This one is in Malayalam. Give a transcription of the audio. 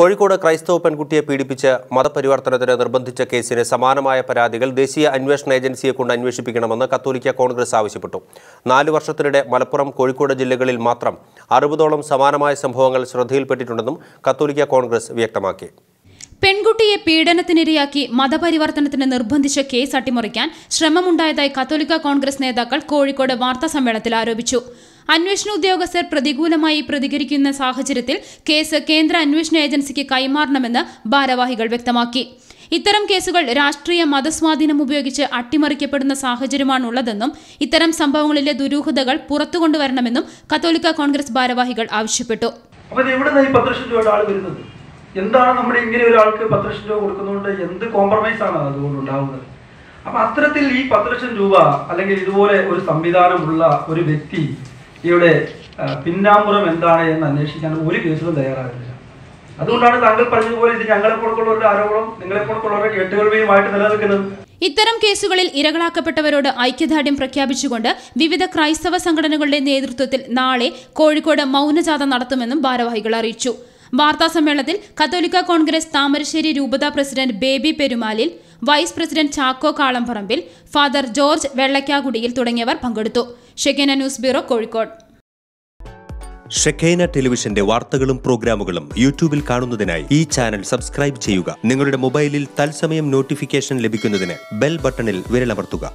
കോഴിക്കോട് ക്രൈസ്തവ പെൺകുട്ടിയെ പീഡിപ്പിച്ച് മതപരിവർത്തനത്തിന് നിർബന്ധിച്ച കേസിന് സമാനമായ പരാതികൾ ദേശീയ അന്വേഷണ ഏജൻസിയെ കൊണ്ട് അന്വേഷിപ്പിക്കണമെന്ന് കത്തോലിക്ക കോൺഗ്രസ് ആവശ്യപ്പെട്ടു നാല് വർഷത്തിനിടെ മലപ്പുറം കോഴിക്കോട് ജില്ലകളിൽ മാത്രം അറുപതോളം സമാനമായ സംഭവങ്ങൾ ശ്രദ്ധയിൽപ്പെട്ടിട്ടുണ്ടെന്നും കത്തോലിക്ക കോൺഗ്രസ് വ്യക്തമാക്കി പെൺകുട്ടിയെ പീഡനത്തിനിരയാക്കി മതപരിവർത്തനത്തിന് നിർബന്ധിച്ച കേസ് അട്ടിമറിക്കാൻ ശ്രമമുണ്ടായതായി കത്തോലിക്ക കോൺഗ്രസ് നേതാക്കൾ കോഴിക്കോട് വാർത്താ സമ്മേളനത്തിൽ ആരോപിച്ചു അന്വേഷണ ഉദ്യോഗസ്ഥർ പ്രതികൂലമായി പ്രതികരിക്കുന്ന സാഹചര്യത്തിൽ കേസ് കേന്ദ്ര അന്വേഷണ ഏജൻസിക്ക് കൈമാറണമെന്ന് ഭാരവാഹികൾ വ്യക്തമാക്കി ഇത്തരം കേസുകൾ രാഷ്ട്രീയ മതസ്വാധീനം ഉപയോഗിച്ച് അട്ടിമറിക്കപ്പെടുന്ന സാഹചര്യമാണുള്ളതെന്നും ഇത്തരം സംഭവങ്ങളിലെ ദുരൂഹതകൾ പുറത്തുകൊണ്ടുവരണമെന്നും കത്തോലിക്ക കോൺഗ്രസ് ഭാരവാഹികൾ ആവശ്യപ്പെട്ടു അപ്പോൾ ഈ എന്താണ് നമ്മൾ ഇങ്ങനെ ഒരാൾക്ക് പത്ത് ലക്ഷം രൂപ കൊടുക്കുന്നതുകൊണ്ട് എന്ത് കോംപ്രമൈസ് ആണ് അതുകൊണ്ട് ഉണ്ടാകുന്നത് അപ്പൊ അത്തരത്തിൽ ഈ പത്ത് ലക്ഷം രൂപ അല്ലെങ്കിൽ ഇതുപോലെ ഒരു സംവിധാനമുള്ള ഒരു വ്യക്തി ഇവിടെ പിന്നാമ്പുറം എന്താണ് എന്ന് അന്വേഷിക്കാൻ ഒരു കേസിലും തയ്യാറാകുന്നില്ല അതുകൊണ്ടാണ് താങ്കൾ പറഞ്ഞതുപോലെ ഇത് ഞങ്ങളെ പോലുള്ളവരുടെ ആരോപണം നിങ്ങളെ പോലുള്ളവരുടെ കേട്ടുകേൾവിയുമായിട്ട് നിലനിൽക്കുന്നത് ഇത്തരം കേസുകളിൽ ഇരകളാക്കപ്പെട്ടവരോട് ഐക്യദാർഢ്യം പ്രഖ്യാപിച്ചുകൊണ്ട് വിവിധ ക്രൈസ്തവ സംഘടനകളുടെ നേതൃത്വത്തിൽ നാളെ കോഴിക്കോട് മൗനജാഥ നടത്തുമെന്നും ഭാരവാഹികൾ അറിയിച്ചു വാർത്താസമ്മേളനത്തിൽ കത്തോലിക്ക കോൺഗ്രസ് താമരശ്ശേരി രൂപതാ president Baby Perumalil vice president Chacko Kalamparambil father George Vellakkakudiyil തുടങ്ങിയവർ പങ്കെടുത്തു Shekinah news bureau Kozhikode Shekinah ടെലിവിഷന്റെ വാർത്തകളും പ്രോഗ്രാമുകളും യൂട്യൂബിൽ കാണുന്നതിനായി ഈ ചാനൽ സബ്സ്ക്രൈബ് ചെയ്യുക നിങ്ങളുടെ മൊബൈലിൽ തത്സമയം നോട്ടിഫിക്കേഷൻ ലഭിക്കുന്നതിന് ബെൽ ബട്ടണിൽ വിരലമർത്തുക